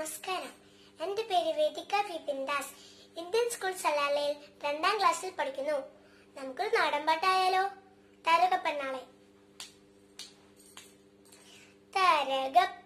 നമസ്കാരം എന്റെ പേര് വേദിക വിപിൻദാസ് ഇന്ത്യൻ സ്കൂൾ സലാലയിൽ രണ്ടാം ക്ലാസ്സിൽ പഠിക്കുന്നു നമുക്കൊരു നാടൻ പാട്ടായാലോ തരകപ്പെണ്ണാളെ തരകപ്പ